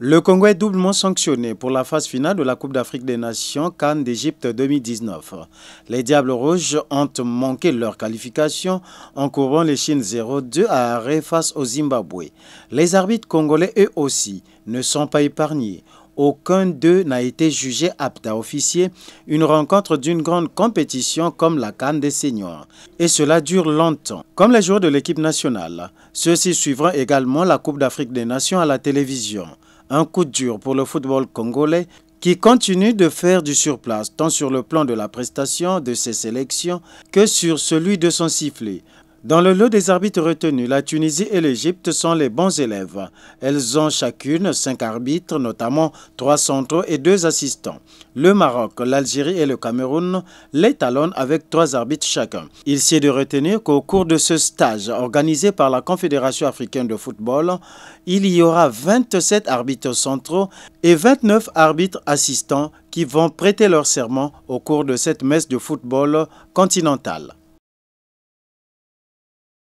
Le Congo est doublement sanctionné pour la phase finale de la Coupe d'Afrique des Nations Cannes d'Égypte 2019. Les Diables Rouges ont manqué leur qualification en courant les Chines 0-2 à arrêt face au Zimbabwe. Les arbitres congolais, eux aussi, ne sont pas épargnés. Aucun d'eux n'a été jugé apte à officier une rencontre d'une grande compétition comme la Cannes des seniors. Et cela dure longtemps, comme les joueurs de l'équipe nationale. Ceux-ci suivront également la Coupe d'Afrique des Nations à la télévision. Un coup dur pour le football congolais qui continue de faire du surplace tant sur le plan de la prestation de ses sélections que sur celui de son sifflet. Dans le lot des arbitres retenus, la Tunisie et l'Égypte sont les bons élèves. Elles ont chacune cinq arbitres, notamment trois centraux et deux assistants. Le Maroc, l'Algérie et le Cameroun l'étalonnent avec trois arbitres chacun. Il s'est de retenir qu'au cours de ce stage organisé par la Confédération africaine de football, il y aura 27 arbitres centraux et 29 arbitres assistants qui vont prêter leur serment au cours de cette messe de football continentale.